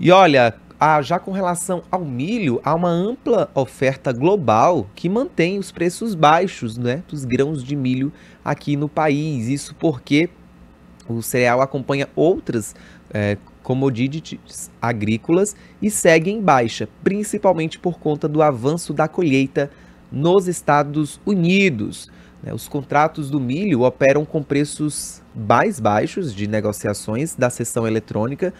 E olha, ah, já com relação ao milho, há uma ampla oferta global que mantém os preços baixos né, dos grãos de milho aqui no país. Isso porque o cereal acompanha outras é, commodities agrícolas e segue em baixa, principalmente por conta do avanço da colheita nos Estados Unidos. Né. Os contratos do milho operam com preços mais baixos de negociações da seção eletrônica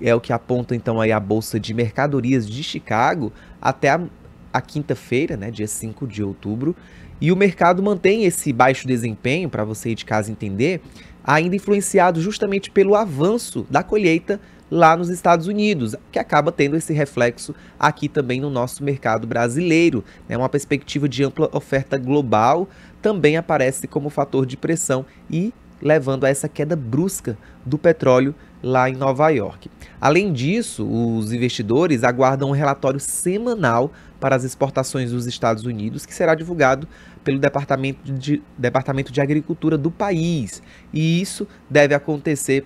é o que aponta então aí a Bolsa de Mercadorias de Chicago até a, a quinta-feira, né, dia 5 de outubro. E o mercado mantém esse baixo desempenho, para você de casa entender, ainda influenciado justamente pelo avanço da colheita lá nos Estados Unidos, que acaba tendo esse reflexo aqui também no nosso mercado brasileiro. Né? Uma perspectiva de ampla oferta global também aparece como fator de pressão e levando a essa queda brusca do petróleo lá em Nova York. Além disso, os investidores aguardam um relatório semanal para as exportações dos Estados Unidos, que será divulgado pelo Departamento de, Departamento de Agricultura do país. E isso deve acontecer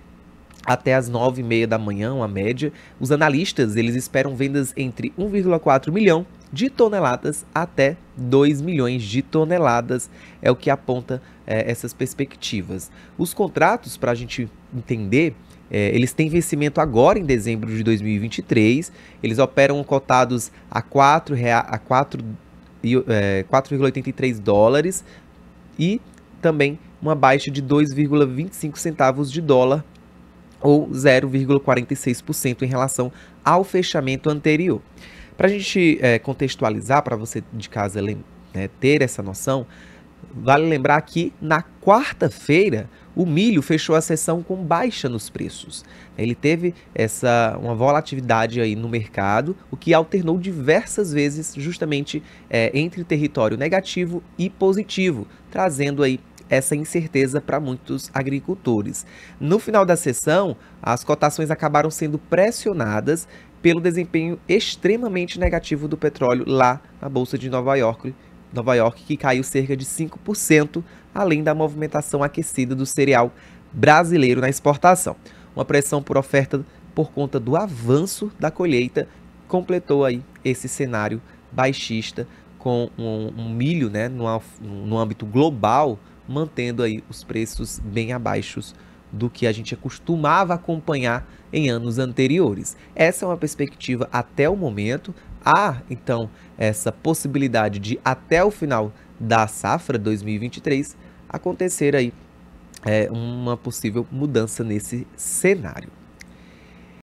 até as nove e meia da manhã, uma média. Os analistas eles esperam vendas entre 1,4 milhão de toneladas até 2 milhões de toneladas, é o que aponta é, essas perspectivas. Os contratos, para a gente entender, é, eles têm vencimento agora em dezembro de 2023, eles operam cotados a 4 a é, 4,83 dólares e também uma baixa de 2,25 centavos de dólar ou 0,46% em relação ao fechamento anterior. Para a gente é, contextualizar, para você de casa né, ter essa noção, vale lembrar que na quarta-feira o milho fechou a sessão com baixa nos preços. Ele teve essa uma volatilidade aí no mercado, o que alternou diversas vezes justamente é, entre território negativo e positivo, trazendo aí essa incerteza para muitos agricultores. No final da sessão, as cotações acabaram sendo pressionadas pelo desempenho extremamente negativo do petróleo lá na Bolsa de Nova York, Nova York que caiu cerca de 5%, além da movimentação aquecida do cereal brasileiro na exportação. Uma pressão por oferta por conta do avanço da colheita completou aí esse cenário baixista com um, um milho, né, no, no âmbito global, mantendo aí os preços bem abaixo do que a gente costumava acompanhar em anos anteriores. Essa é uma perspectiva até o momento. Há, então, essa possibilidade de até o final da safra 2023 acontecer aí é, uma possível mudança nesse cenário.